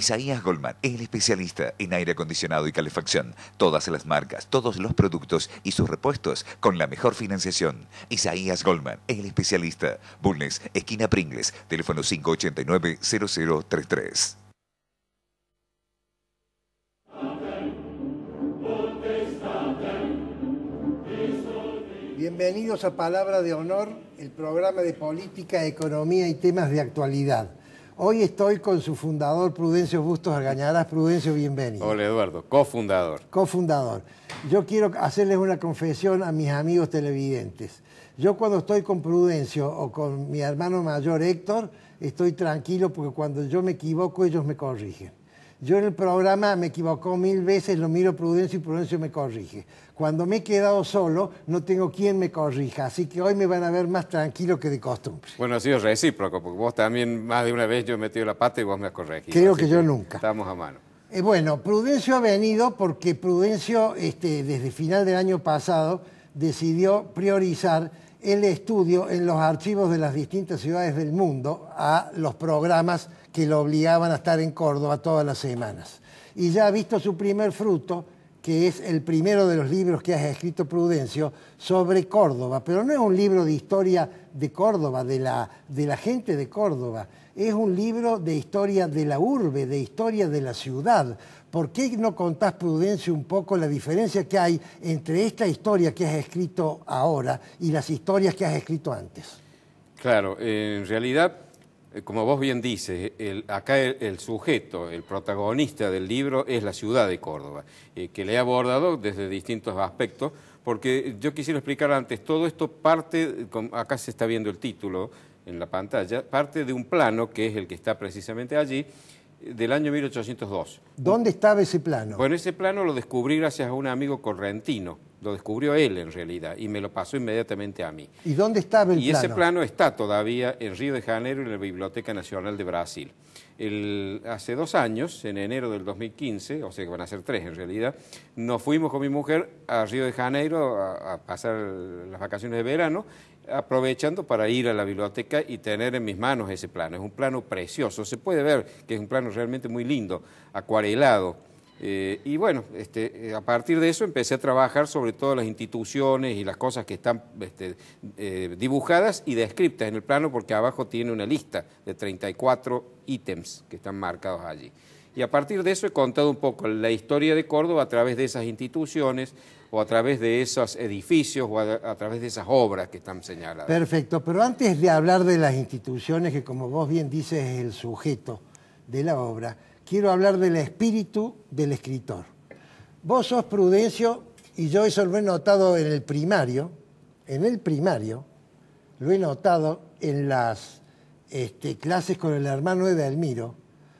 Isaías Goldman el especialista en aire acondicionado y calefacción. Todas las marcas, todos los productos y sus repuestos con la mejor financiación. Isaías Goldman el especialista. Bulnes, esquina Pringles, teléfono 589-0033. Bienvenidos a Palabra de Honor, el programa de política, economía y temas de actualidad. Hoy estoy con su fundador, Prudencio Bustos Argañarás. Prudencio, bienvenido. Hola, Eduardo, cofundador. Cofundador. Yo quiero hacerles una confesión a mis amigos televidentes. Yo cuando estoy con Prudencio o con mi hermano mayor Héctor, estoy tranquilo porque cuando yo me equivoco ellos me corrigen. Yo en el programa me equivoco mil veces, lo miro Prudencio y Prudencio me corrige. Cuando me he quedado solo, no tengo quien me corrija, así que hoy me van a ver más tranquilo que de costumbre. Bueno, ha sido recíproco, porque vos también más de una vez yo he metido la pata y vos me has corregido. Creo que, yo nunca. Estamos a mano. Eh, bueno, Prudencio ha venido porque Prudencio, este, desde final del año pasado, decidió priorizar el estudio en los archivos de las distintas ciudades del mundo a los programas que lo obligaban a estar en Córdoba todas las semanas. Y ya ha visto su primer fruto, que es el primero de los libros que has escrito Prudencio sobre Córdoba, pero no es un libro de historia de Córdoba, de la, de la gente de Córdoba, es un libro de historia de la urbe, de historia de la ciudad. ¿Por qué no contás, Prudencio, un poco la diferencia que hay entre esta historia que has escrito ahora y las historias que has escrito antes? Claro, eh, en realidad eh, como vos bien dices, acá el, sujeto, el protagonista del libro es la ciudad de Córdoba, eh, que le he abordado desde distintos aspectos, porque yo quisiera explicar antes, todo esto parte, acá se está viendo el título en la pantalla, parte de un plano que es el que está precisamente allí, eh, del año 1802. ¿Dónde estaba ese plano? Bueno, ese plano lo descubrí gracias a un amigo correntino, lo descubrió él en realidad y me lo pasó inmediatamente a mí. ¿Y dónde estaba el plano? Y ese plano está todavía en Río de Janeiro, en la Biblioteca Nacional de Brasil. hace dos años, en enero del 2015, o sea que van a ser tres en realidad, nos fuimos con mi mujer a Río de Janeiro a pasar las vacaciones de verano aprovechando para ir a la biblioteca y tener en mis manos ese plano. Es un plano precioso, se puede ver que es un plano realmente muy lindo, acuarelado eh, y bueno, este, eh, a partir de eso empecé a trabajar sobre todas las instituciones y las cosas que están este, eh, dibujadas y descritas en el plano, porque abajo tiene una lista de 34 ítems que están marcados allí. Y a partir de eso he contado un poco la historia de Córdoba a través de esas instituciones o a través de esos edificios o a través de esas obras que están señaladas. Perfecto, pero antes de hablar de las instituciones, que como vos bien dices es el sujeto de la obra, quiero hablar del espíritu del escritor. Vos sos Prudencio y yo eso lo he notado en el primario, en el primario, lo he notado en las este, clases con el hermano Edelmiro.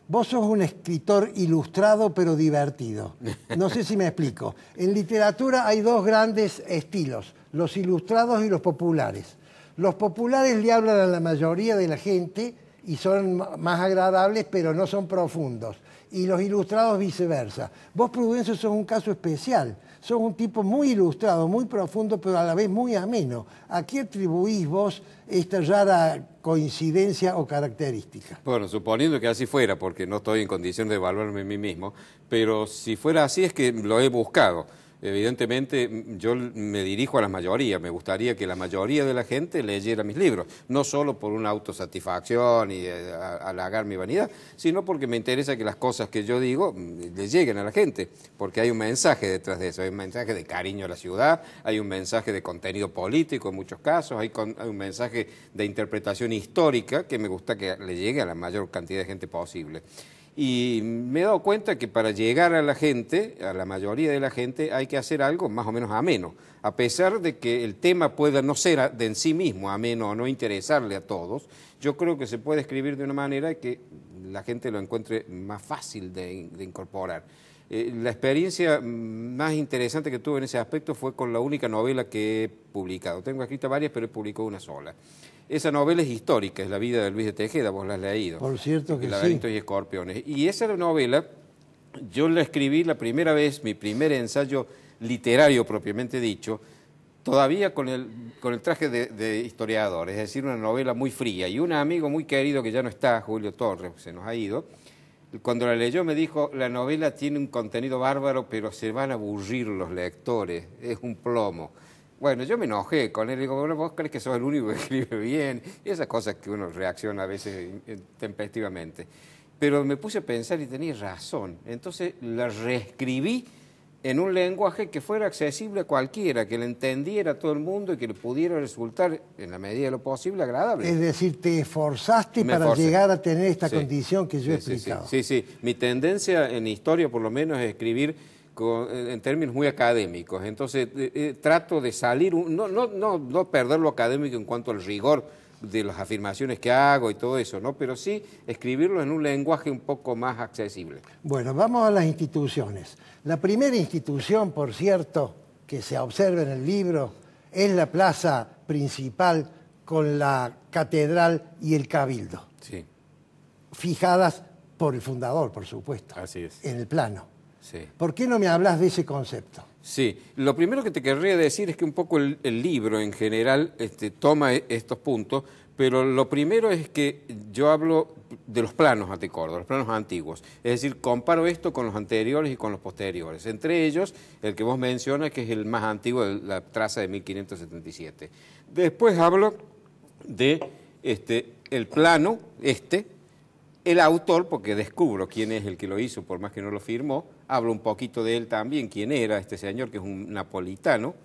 Vos sos un escritor ilustrado pero divertido. No sé si me explico. En literatura hay dos grandes estilos, los ilustrados y los populares. Los populares le hablan a la mayoría de la gente y son más agradables, pero no son profundos. Y los ilustrados viceversa. Vos, Prudencio, sos un caso especial. son un tipo muy ilustrado, muy profundo, pero a la vez muy ameno. ¿A qué atribuís vos esta rara coincidencia o característica? Bueno, suponiendo que así fuera, porque no estoy en condición de evaluarme a mí mismo, pero si fuera así es que lo he buscado Evidentemente, yo me dirijo a la mayoría, me gustaría que la mayoría de la gente leyera mis libros, no solo por una autosatisfacción y eh, halagar mi vanidad, sino porque me interesa que las cosas que yo digo mm, le lleguen a la gente, porque hay un mensaje detrás de eso, hay un mensaje de cariño a la ciudad, hay un mensaje de contenido político en muchos casos, hay, hay un mensaje de interpretación histórica que me gusta que le llegue a la mayor cantidad de gente posible. Y me he dado cuenta que para llegar a la gente, a la mayoría de la gente, hay que hacer algo más o menos ameno. A pesar de que el tema pueda no ser de en sí mismo ameno o no interesarle a todos, yo creo que se puede escribir de una manera que la gente lo encuentre más fácil de, incorporar. Eh, la experiencia más interesante que tuve en ese aspecto fue con la única novela que he publicado. Tengo escrita varias, pero he publicado una sola. Esa novela es histórica, es la vida de Luis de Tejeda, vos la has leído. Por cierto que Laberintos y escorpiones. Y esa novela yo la escribí la primera vez, mi primer ensayo literario propiamente dicho, todavía con el, con el traje de, historiador, es decir, una novela muy fría. Y un amigo muy querido que ya no está, Julio Torres, se nos ha ido, cuando la leyó me dijo, la novela tiene un contenido bárbaro, pero se van a aburrir los lectores, es un plomo. Bueno, yo me enojé con él, y digo, bueno, vos crees que sos el único que escribe bien, y esas cosas que uno reacciona a veces tempestivamente. Pero me puse a pensar y tenía razón, entonces la reescribí en un lenguaje que fuera accesible a cualquiera, que le entendiera todo el mundo y que le pudiera resultar, en la medida de lo posible, agradable. Es decir, te esforzaste para llegar a tener esta condición que yo he explicado. sí, sí, Mi tendencia en historia, por lo menos, es escribir en términos muy académicos. Entonces eh, eh, trato de salir, no, perder lo académico en cuanto al rigor de las afirmaciones que hago y todo eso, ¿no? Pero sí escribirlo en un lenguaje un poco más accesible. Bueno, vamos a las instituciones. La primera institución, por cierto, que se observa en el libro es la plaza principal con la catedral y el cabildo. Fijadas por el fundador, por supuesto. Así es. En el plano. ¿Por qué no me hablas de ese concepto? Sí, lo primero que te querría decir es que un poco el, libro en general este, toma e, estos puntos, pero lo primero es que yo hablo de los planos anticordos, los planos antiguos. Es decir, comparo esto con los anteriores y con los posteriores. Entre ellos, el que vos mencionas, que es el más antiguo, la traza de 1577. Después hablo de este, el plano, este, el autor, porque descubro quién es el que lo hizo, por más que no lo firmó, Hablo un poquito de él también, quién era este señor, que es un napolitano.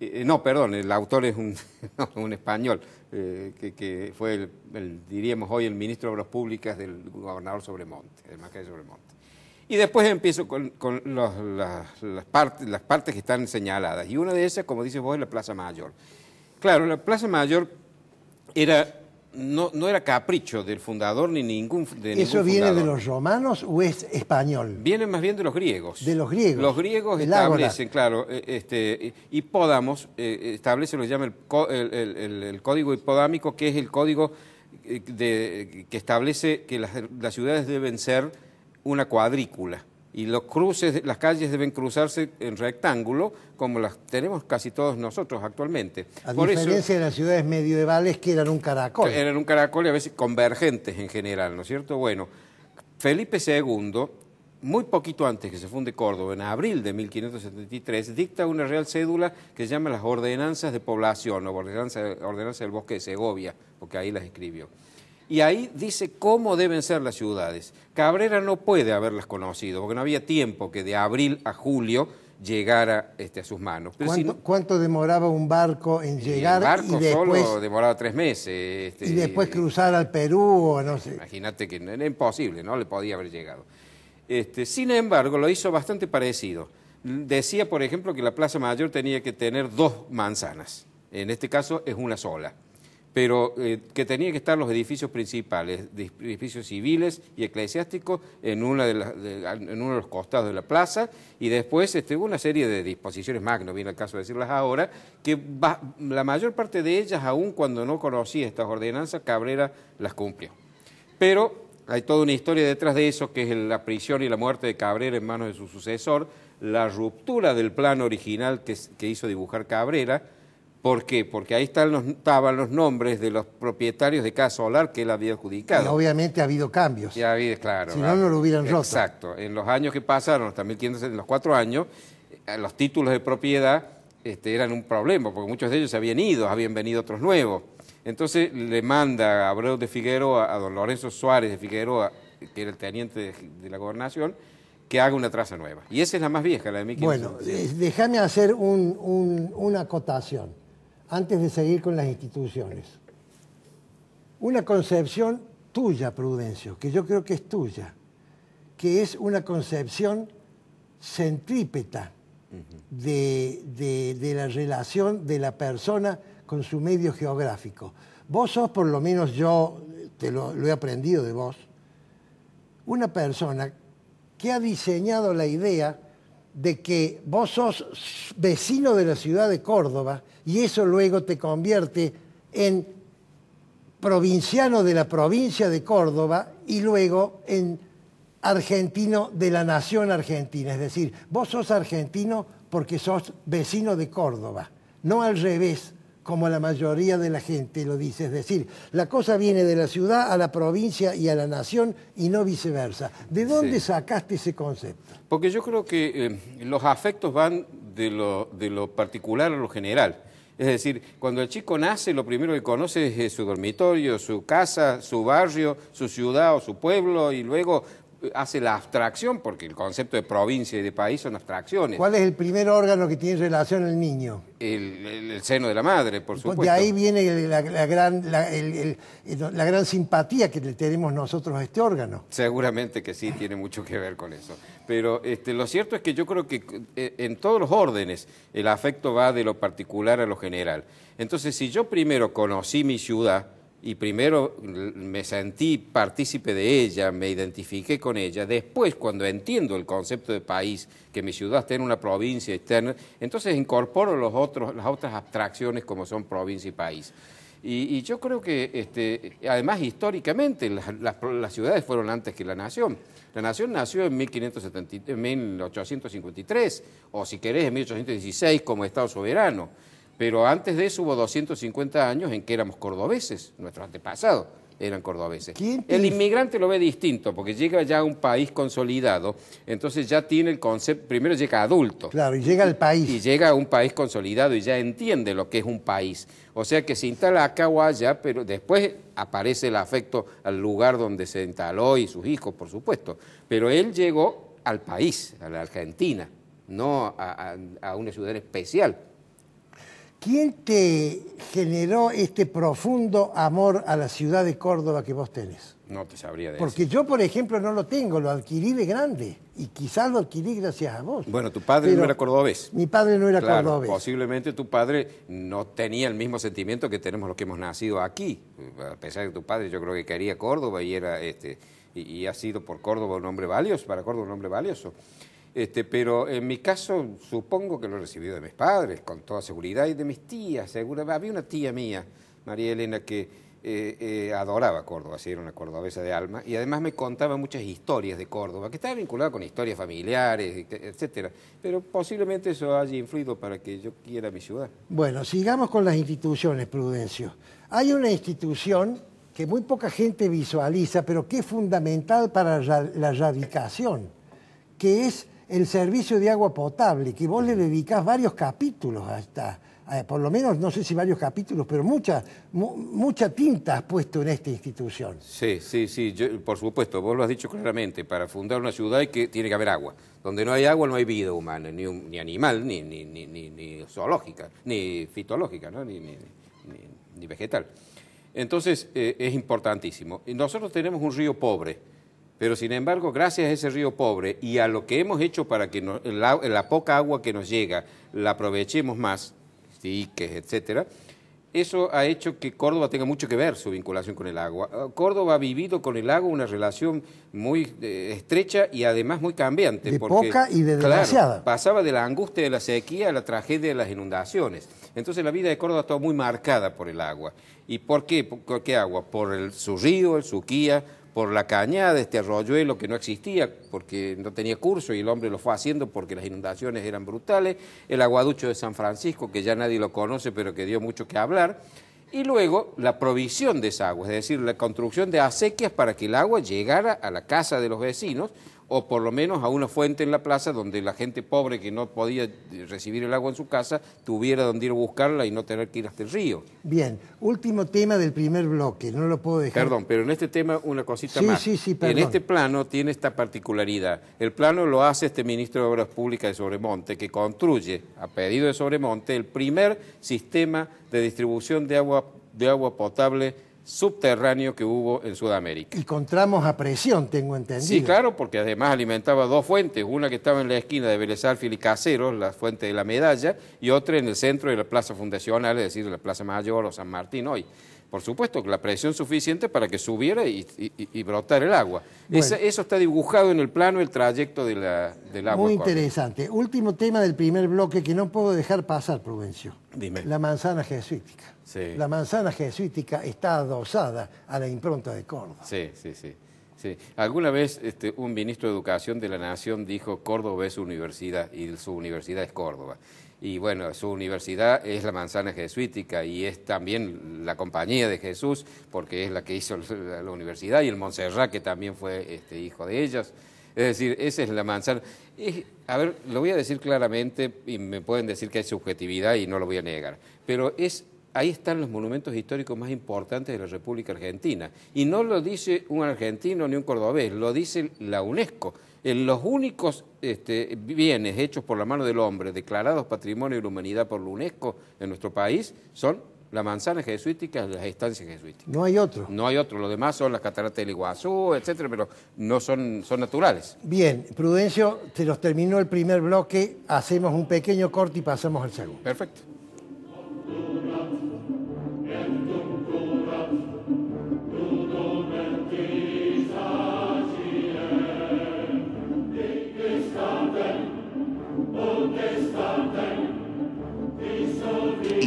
Eh, eh, no, perdón, el autor es un, español, eh, que, fue, el, diríamos hoy, el ministro de Obras Públicas del gobernador Sobremonte, el Marqués Sobremonte. Y después empiezo con, las, partes, las partes que están señaladas. Y una de esas, como dices vos, es la Plaza Mayor. Claro, la Plaza Mayor era no, era capricho del fundador ni ningún. De ¿Eso viene de los romanos o es español? Viene más bien de los griegos. De los griegos. Los griegos establecen, claro, e, este, hipódamos, eh, establece lo que llama el, código hipodámico, que es el código eh, de, que establece que las ciudades deben ser una cuadrícula y los cruces, las calles deben cruzarse en rectángulo, como las tenemos casi todos nosotros actualmente. A diferencia de las ciudades medievales que eran un caracol. Eran un caracol y a veces convergentes en general, ¿no es cierto? Bueno, Felipe II, muy poquito antes que se funde Córdoba, en abril de 1573, dicta una real cédula que se llama las Ordenanzas de Población, o ordenanza, del Bosque de Segovia, porque ahí las escribió. Y ahí dice cómo deben ser las ciudades. Cabrera no puede haberlas conocido, porque no había tiempo que de abril a julio llegara este, a sus manos. ¿Cuánto, demoraba un barco en llegar? El barco solo demoraba tres meses. Este, y después eh, cruzar al Perú o no sé. Imagínate que era imposible, no le podía haber llegado. Este, sin embargo, lo hizo bastante parecido. Decía, por ejemplo, que la Plaza Mayor tenía que tener dos manzanas. En este caso es una sola pero eh, que tenían que estar los edificios principales, edificios civiles y eclesiásticos, en, uno de los costados de la plaza, y después este, hubo una serie de disposiciones magno, viene el caso de decirlas ahora, que la mayor parte de ellas, aun cuando no conocía estas ordenanzas, Cabrera las cumplió. Pero hay toda una historia detrás de eso, que es la prisión y la muerte de Cabrera en manos de su sucesor, la ruptura del plan original que hizo dibujar Cabrera, ¿Por qué? Porque ahí están estaban los nombres de los propietarios de Casa Solar que él había adjudicado. Y obviamente ha habido cambios. Ya ha claro. Si no, no lo hubieran roto. Exacto. En los años que pasaron, en los cuatro años, eh, los títulos de propiedad este, eran un problema, porque muchos de ellos se habían ido, habían venido otros nuevos. Entonces le manda a Abreu de Figueroa, a don Lorenzo Suárez de Figueroa, que era el teniente de, la gobernación, que haga una traza nueva. Y esa es la más vieja, la de 1500. Bueno, eh, déjame hacer una acotación antes de seguir con las instituciones. Una concepción tuya, Prudencio, que yo creo que es tuya, que es una concepción centrípeta de, la relación de la persona con su medio geográfico. Vos sos, por lo menos yo te lo, lo he aprendido de vos, una persona que ha diseñado la idea de que vos sos vecino de la ciudad de Córdoba y eso luego te convierte en provinciano de la provincia de Córdoba y luego en argentino de la nación argentina. Es decir, vos sos argentino porque sos vecino de Córdoba, no al revés, como la mayoría de la gente lo dice. Es decir, la cosa viene de la ciudad a la provincia y a la nación y no viceversa. ¿De dónde sacaste ese concepto? Porque yo creo que eh, los afectos van de lo particular a lo general. Es decir, cuando el chico nace, lo primero que conoce es eh, su dormitorio, su casa, su barrio, su ciudad o su pueblo, y luego hace la abstracción, porque el concepto de provincia y de país son abstracciones. ¿Cuál es el primer órgano que tiene relación el niño? El, seno de la madre, por pues supuesto. De ahí viene eh, la, gran, simpatía que le tenemos nosotros a este órgano. Seguramente que sí, tiene mucho que ver con eso. Pero este, lo cierto es que yo creo que eh, en todos los órdenes el afecto va de lo particular a lo general. Entonces, si yo primero conocí mi ciudad, y primero me sentí partícipe de ella, me identifiqué con ella. Después, cuando entiendo el concepto de país, que mi ciudad está en una provincia externa, entonces incorporo los otros, las otras abstracciones como son provincia y país. Y, yo creo que, este, además, históricamente, las, ciudades fueron antes que la nación. La nación nació en 1853, o si querés, en 1816 como Estado soberano. Pero antes de eso hubo 250 años en que éramos cordobeses, nuestros antepasados eran cordobeses. El inmigrante lo ve distinto, porque llega ya a un país consolidado, entonces ya tiene el concepto, primero llega adulto. Claro, y llega al país. Y llega a un país consolidado y ya entiende lo que es un país. O sea que se instala acá o allá, pero después aparece el afecto al lugar donde se instaló y sus hijos, por supuesto. Pero él llegó al país, a la Argentina, no a, a una ciudad especial ¿Quién te generó este profundo amor a la ciudad de Córdoba que vos tenés? No te sabría de Porque yo, por ejemplo, no lo tengo, lo adquirí de grande y quizás lo adquirí gracias a vos. Bueno, tu padre no era cordobés. Mi padre no era claro, cordobés. Posiblemente tu padre no tenía el mismo sentimiento que tenemos los que hemos nacido aquí. A pesar de que tu padre yo creo que quería Córdoba y era este y, y ha sido por Córdoba un hombre valioso, para Córdoba un hombre valioso. Este, pero en mi caso supongo que lo he recibido de mis padres, con toda seguridad, y de mis tías, Había una tía mía, María Elena, que eh, eh, adoraba Córdoba, sí, era una cordobesa de alma, y además me contaba muchas historias de Córdoba, que estaba vinculada con historias familiares, etcétera. Pero posiblemente eso haya influido para que yo quiera mi ciudad. Bueno, sigamos con las instituciones, Prudencio. Hay una institución que muy poca gente visualiza, pero que es fundamental para la radicación, que es el servicio de agua potable, que vos le dedicás varios capítulos hasta, por lo menos no sé si varios capítulos, pero mucha, mucha tinta has puesto en esta institución. Sí, sí, sí, por supuesto, vos lo has dicho claramente, para fundar una ciudad hay que, tiene que haber agua. Donde no hay agua no hay vida humana, ni, ni animal, ni, ni, ni, zoológica, ni fitológica, ¿no? ni, ni vegetal. Entonces eh, es importantísimo. Nosotros tenemos un río pobre pero sin embargo, gracias a ese río pobre y a lo que hemos hecho para que la, poca agua que nos llega la aprovechemos más, que, etcétera, eso ha hecho que Córdoba tenga mucho que ver su vinculación con el agua. Ah, Córdoba ha vivido con el agua una relación muy eh, estrecha y además muy cambiante. De poca y de desgraciada. pasaba de la angustia de la sequía a la tragedia de las inundaciones. Entonces la vida de Córdoba está muy marcada por el agua. ¿Y por qué? ¿Por qué agua? Por el, su río, el Suquía, por la cañada, este arroyuelo que no existía porque no tenía curso y el hombre lo fue haciendo porque las inundaciones eran brutales, el aguaducho de San Francisco, que ya nadie lo conoce pero que dio mucho que hablar, y luego la provisión de esa agua, es decir, la construcción de acequias para que el agua llegara a la casa de los vecinos o por lo menos a una fuente en la plaza donde la gente pobre que no podía eh, recibir el agua en su casa tuviera donde ir a buscarla y no tener que ir hasta el río. Bien, último tema del primer bloque, no lo puedo dejar. Perdón, pero en este tema una cosita más. En este plano tiene esta particularidad. El plano lo hace este ministro de Obras Públicas de Sobremonte, que construye, a pedido de Sobremonte, el primer sistema de distribución de agua, de agua potable subterráneo que hubo en Sudamérica. Y con a presión, tengo entendido. Sí, claro, porque además alimentaba dos fuentes, una que estaba en la esquina de Vélez Alfil y Caseros, la fuente de la Medalla, y otra en el centro de la Plaza Fundacional, es decir, la Plaza Mayor o San Martín hoy. Por supuesto, la presión suficiente para que subiera y, y, brotar el agua. eso está dibujado en el plano, el trayecto del agua. Muy interesante. Último tema del primer bloque que no puedo dejar pasar, Prudencio. Dime. La manzana jesuítica. La manzana jesuítica está adosada a la impronta de Córdoba. Sí, sí, sí. sí. Alguna vez este, un ministro de Educación de la Nación dijo Córdoba es su universidad y su universidad es Córdoba. Y bueno, su universidad es la manzana jesuítica y es también la compañía de Jesús, porque es la que hizo la universidad, y el Montserrat, que también fue este, hijo de ellas. Es decir, esa es la manzana. a ver, lo voy a decir claramente y me pueden decir que hay subjetividad y no lo voy a negar, pero es ahí están los monumentos históricos más importantes de la República Argentina. Y no lo dice un argentino ni un cordobés, lo dice la UNESCO. Los únicos este, bienes hechos por la mano del hombre, declarados Patrimonio de la Humanidad por la UNESCO en nuestro país, son la manzana jesuítica, las estancias jesuíticas. No hay otro. No hay otro. Los demás son las cataratas del Iguazú, etcétera, pero no son, son naturales. Bien, Prudencio, se nos terminó el primer bloque, hacemos un pequeño corte y pasamos al segundo. Perfecto.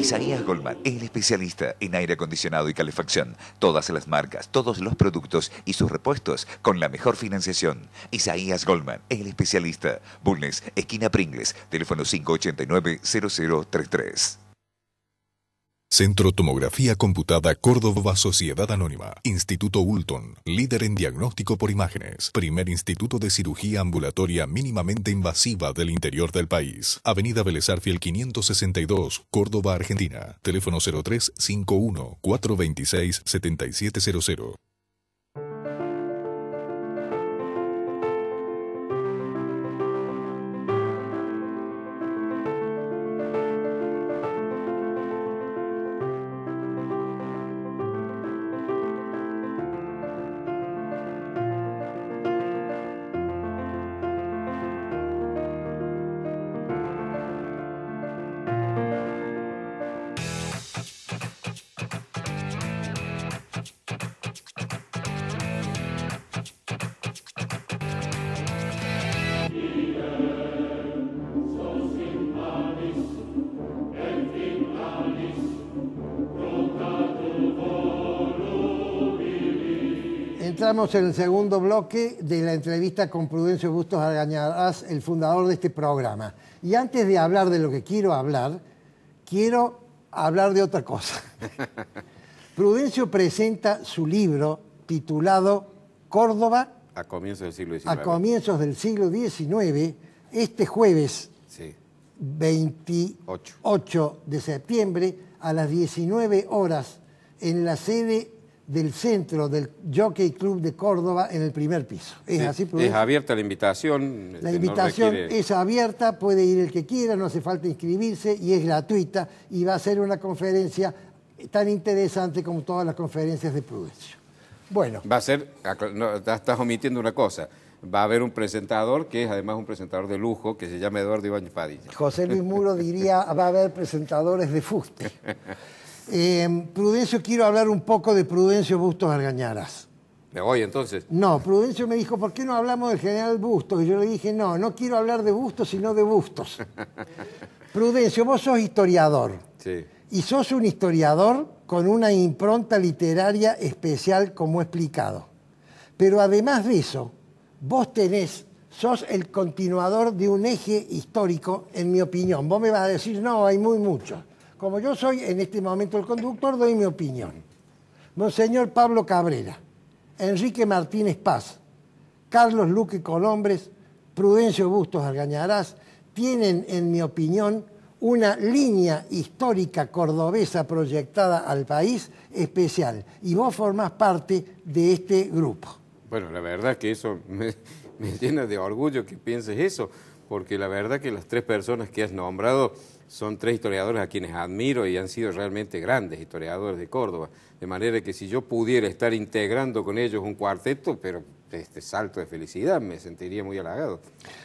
Isaías Goldman, el especialista en aire acondicionado y calefacción. Todas las marcas, todos los productos y sus repuestos con la mejor financiación. Isaías Goldman, el especialista. Bulnes, esquina Pringles, teléfono 589-0033. Centro Tomografía Computada Córdoba Sociedad Anónima. Instituto Ulton, líder en diagnóstico por imágenes. Primer instituto de cirugía ambulatoria mínimamente invasiva del interior del país. Avenida Belezarfiel 562, Córdoba, Argentina. Teléfono 51 426 7700. Estamos en el segundo bloque de la entrevista con Prudencio Bustos Argañarás, el fundador de este programa. Y antes de hablar de lo que quiero hablar, quiero hablar de otra cosa. Prudencio presenta su libro titulado Córdoba. A comienzos del siglo XIX. A comienzos del siglo este jueves 28 de septiembre a las 19 horas en la sede del centro del Jockey Club de Córdoba en el primer piso. Es, así, Es abierta la invitación. Este, la invitación es abierta, puede ir el que quiera, no hace falta inscribirse y es gratuita y va a ser una conferencia tan interesante como todas las conferencias de Prudencio. Bueno. Va a ser, estás omitiendo una cosa va a haber un presentador que es además un presentador de lujo que se llama Eduardo Iván Padilla. José Luis Muro diría, va a haber presentadores de fuste. Em, Prudencio, quiero hablar un poco de Prudencio Bustos Argañaras. ¿Me voy entonces? No, Prudencio me dijo, ¿por qué no hablamos del general Bustos? Y yo le dije, no, no quiero hablar de Bustos, sino de Bustos. Prudencio, vos sos historiador. Sí. Y sos un historiador con una impronta literaria especial, como he explicado. Pero además de eso, vos tenés, sos el continuador de un eje histórico, en mi opinión. Vos me vas a decir, no, hay muy mucho. Como yo soy en este momento el conductor, doy mi opinión. Monseñor Pablo Cabrera, Enrique Martínez Paz, Carlos Luque Colombres, Prudencio Bustos Argañarás, tienen, en mi opinión, una línea histórica cordobesa proyectada al país especial. Y vos formás parte de este grupo. Bueno, la verdad que eso me, me llena de orgullo que pienses eso, porque la verdad que las tres personas que has nombrado son tres historiadores a quienes admiro y han sido realmente grandes historiadores de Córdoba. De manera que si yo pudiera estar integrando con ellos un cuarteto, pero este salto de felicidad, me sentiría muy halagado.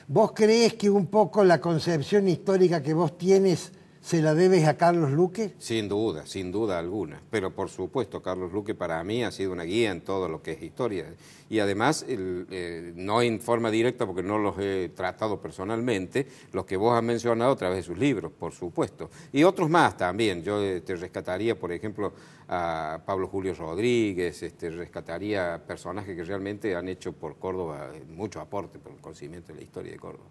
¿Vos crees que un poco la concepción histórica que vos tienes ¿Se la debes a Carlos Luque? Sin duda, sin duda alguna. Pero por supuesto, Carlos Luque para mí ha sido una guía en todo lo que es historia. Y además, eh, no en forma directa, porque no los he tratado personalmente, los que vos has mencionado a través de sus libros, por supuesto. Y otros más también. Yo te este, rescataría, por ejemplo, a Pablo Julio Rodríguez, este, rescataría personajes que realmente han hecho por Córdoba eh, mucho aporte por el conocimiento de la historia de Córdoba.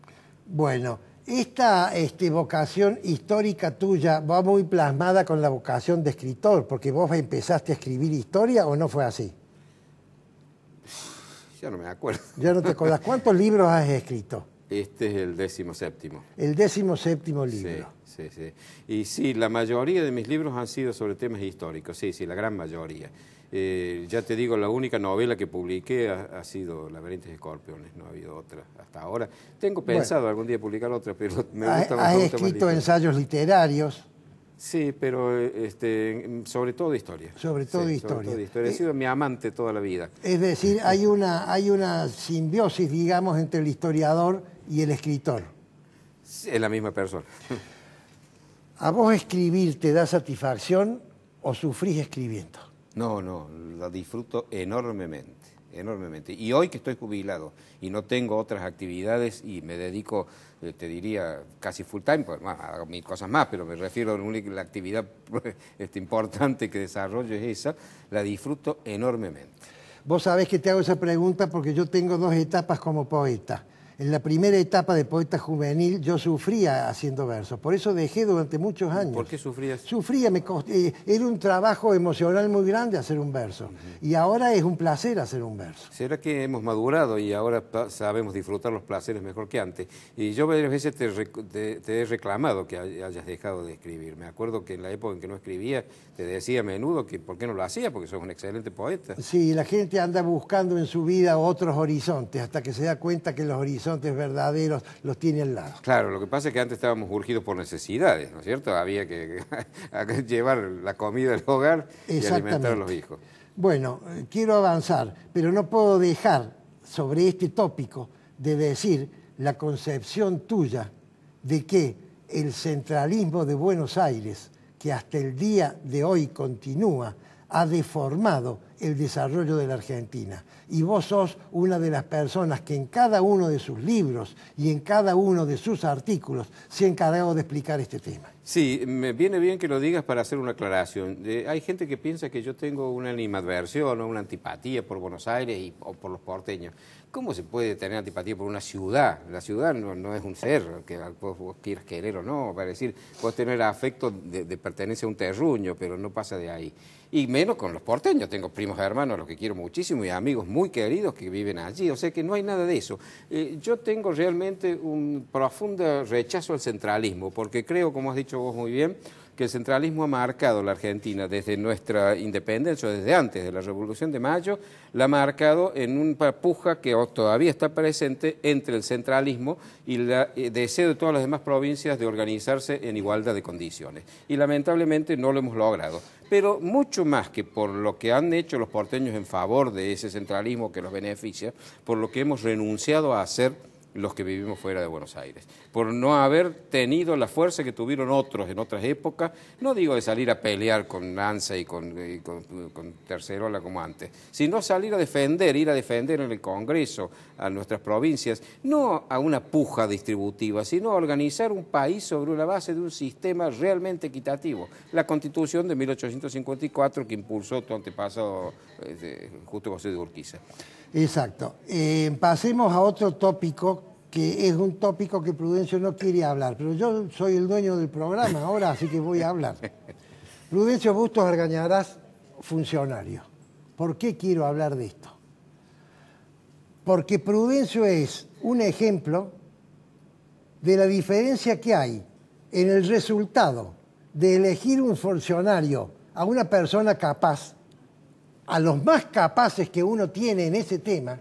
Bueno, esta este, vocación histórica tuya va muy plasmada con la vocación de escritor, porque vos empezaste a escribir historia o no fue así. Ya no me acuerdo. Ya no te acuerdas. ¿Cuántos libros has escrito? Este es el décimo séptimo. El décimo séptimo libro. Sí, sí, sí. Y sí, la mayoría de mis libros han sido sobre temas históricos, sí, sí, la gran mayoría. Eh, ya te digo, la única novela que publiqué ha, sido Laberintes de Escorpiones, no ha habido otra hasta ahora. Tengo pensado algún día publicar otra, pero me gusta más. ¿Has escrito ensayos literarios? Sí, pero eh, este, sobre todo historia. Sobre todo de historia. Sobre He eh, sido mi amante toda la vida. Es decir, hay una, hay una simbiosis, digamos, entre el historiador y el escritor. es la misma persona. ¿A vos escribir te da satisfacción o sufrís escribiendo? No, no, la disfruto enormemente, enormemente. Y hoy que estoy jubilado y no tengo otras actividades y me dedico, eh, te diría, casi full time, pues, hago mil cosas más, pero me refiero a la actividad pues, este, importante que desarrollo es esa, la disfruto enormemente. Vos sabés que te hago esa pregunta porque yo tengo dos etapas como poeta en la primera etapa de poeta juvenil yo sufría haciendo versos, por eso dejé durante muchos años. ¿Por qué sufrías? Sufría, me eh, era un trabajo emocional muy grande hacer un verso, y ahora es un placer hacer un verso. ¿Será que hemos madurado y ahora sabemos disfrutar los placeres mejor que antes? Y yo varias veces te, he reclamado que hayas dejado de escribir. Me acuerdo que en la época en que no escribía te decía a menudo que por qué no lo hacía, porque sos un excelente poeta. Sí, la gente anda buscando en su vida otros horizontes hasta que se da cuenta que los horizontes verdaderos, los tiene al lado. Claro, lo que pasa es que antes estábamos urgidos por necesidades, ¿no es cierto? Había que, llevar la comida al hogar y alimentar a los hijos. Bueno, eh, quiero avanzar, pero no puedo dejar sobre este tópico de decir la concepción tuya de que el centralismo de Buenos Aires, que hasta el día de hoy continúa, ha deformado el desarrollo de la Argentina. Y vos sos una de las personas que en cada uno de sus libros y en cada uno de sus artículos se ha encargado de explicar este tema. Sí, me viene bien que lo digas para hacer una aclaración. Eh, hay gente que piensa que yo tengo una animadversión o una antipatía por Buenos Aires o por los porteños. ¿Cómo se puede tener antipatía por una ciudad? La ciudad no, es un ser, que vos, querer o no. Para decir, puedes tener afecto de, de pertenencia a un terruño, pero no pasa de ahí y menos con los porteños. Tengo primos e hermanos, los que quiero muchísimo, y amigos muy queridos que viven allí. O sea que no hay nada de eso. Eh, yo tengo realmente un profundo rechazo al centralismo, porque creo, como has dicho vos muy bien, el centralismo ha marcado la Argentina desde nuestra independencia, desde antes de la Revolución de Mayo, la ha marcado en una puja que todavía está presente entre el centralismo y el eh, deseo de todas las demás provincias de organizarse en igualdad de condiciones. Y lamentablemente no lo hemos logrado. Pero mucho más que por lo que han hecho los porteños en favor de ese centralismo que los beneficia, por lo que hemos renunciado a hacer los que vivimos fuera de Buenos Aires, por no haber tenido la fuerza que tuvieron otros en otras épocas, no digo de salir a pelear con Lanza y con, con, Tercerola como antes, sino salir a defender, ir a defender en el Congreso a nuestras provincias, no a una puja distributiva, sino a organizar un país sobre la base de un sistema realmente equitativo. La Constitución de 1854 que impulsó tu antepasado, de este, justo José de Urquiza. Exacto. Eh, pasemos a otro tópico que es un tópico que Prudencio no quiere hablar, pero yo soy el dueño del programa ahora, así que voy a hablar. Prudencio Bustos Argañarás, funcionario. ¿Por qué quiero hablar de esto? Porque Prudencio es un ejemplo de la diferencia que hay en el resultado de elegir un funcionario a una persona capaz a los más capaces que uno tiene en ese tema,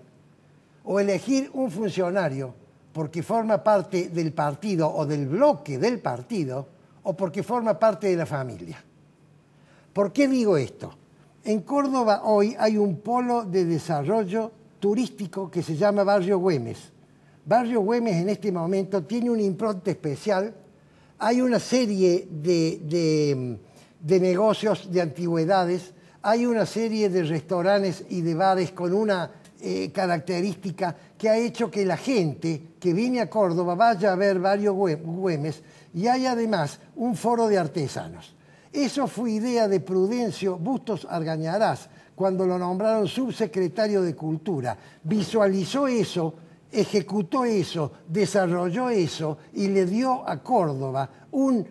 o elegir un funcionario porque forma parte del partido o del bloque del partido, o porque forma parte de la familia. ¿Por qué digo esto? En Córdoba hoy hay un polo de desarrollo turístico que se llama Barrio Güemes. Barrio Güemes en este momento tiene un impronta especial. Hay una serie de, de negocios de antigüedades hay una serie de restaurantes y de bares con una eh, característica que ha hecho que la gente que viene a Córdoba vaya a ver varios Güemes y hay además un foro de artesanos. Eso fue idea de Prudencio Bustos Argañarás cuando lo nombraron subsecretario de Cultura. Visualizó eso, ejecutó eso, desarrolló eso y le dio a Córdoba un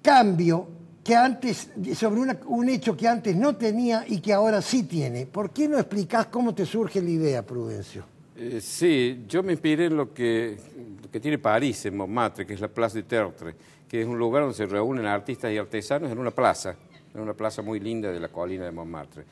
cambio que antes, sobre un hecho que antes no tenía y que ahora sí tiene. ¿Por qué no explicás cómo te surge la idea, Prudencio? Eh, sí, yo me inspiré en lo que, que tiene París, en Montmartre, que es la Place de Tertre, que es un lugar donde se reúnen artistas y artesanos en una plaza, en una plaza muy linda de la colina de Montmartre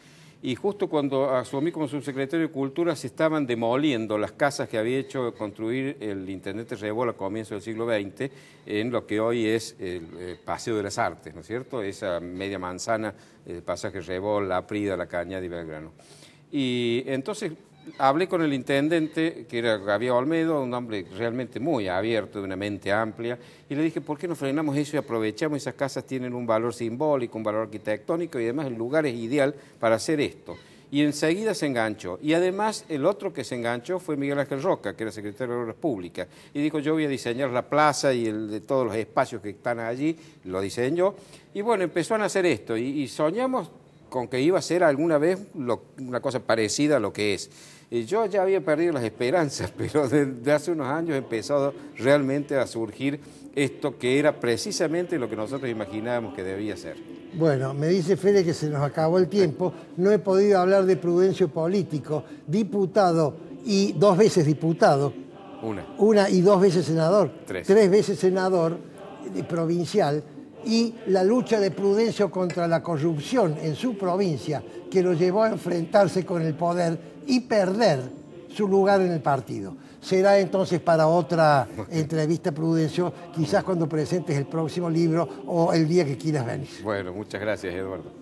y justo cuando asumí como subsecretario de Cultura se estaban demoliendo las casas que había hecho construir el intendente Rebol a comienzos del siglo XX en lo que hoy es el eh, Paseo de las Artes, ¿no es cierto? Esa media manzana, el eh, pasaje Rebol, La Prida, La Caña de Belgrano. Y entonces hablé con el intendente, que era Gabriel Olmedo, un hombre realmente muy abierto, de una mente amplia, y le dije, ¿por qué no frenamos eso y aprovechamos? Esas casas tienen un valor simbólico, un valor arquitectónico y además el lugar es ideal para hacer esto. Y enseguida se enganchó. Y además el otro que se enganchó fue Miguel Ángel Roca, que era secretario de Obras Públicas. Y dijo, yo voy a diseñar la plaza y de todos los espacios que están allí, lo diseñó. Y bueno, empezó a hacer esto. y soñamos con que iba a ser alguna vez una cosa parecida a lo que es. yo ya había perdido las esperanzas, pero desde hace unos años empezado realmente a surgir esto que era precisamente lo que nosotros imaginábamos que debía ser. Bueno, me dice Fede que se nos acabó el tiempo, no he podido hablar de prudencia Político, diputado y dos veces diputado. Una. Una y dos veces senador. Tres. Tres veces senador eh, provincial y la lucha de Prudencio contra la corrupción en su provincia, que lo llevó a enfrentarse con el poder y perder su lugar en el partido. Será entonces para otra entrevista, Prudencio, quizás cuando presentes el próximo libro o el día que quieras venir. Bueno, muchas gracias, Eduardo.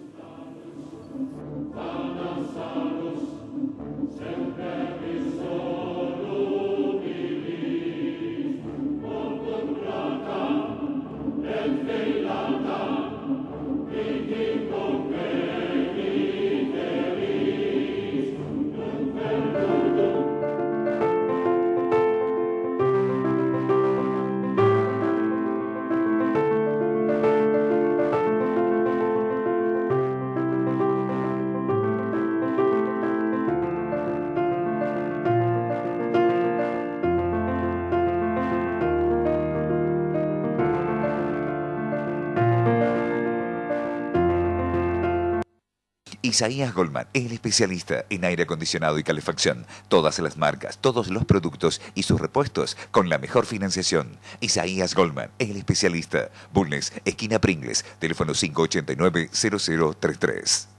Isaías Goldman es el especialista en aire acondicionado y calefacción. Todas las marcas, todos los productos y sus repuestos con la mejor financiación. Isaías Goldman el especialista. Bulnes, esquina Pringles, teléfono 589-0033.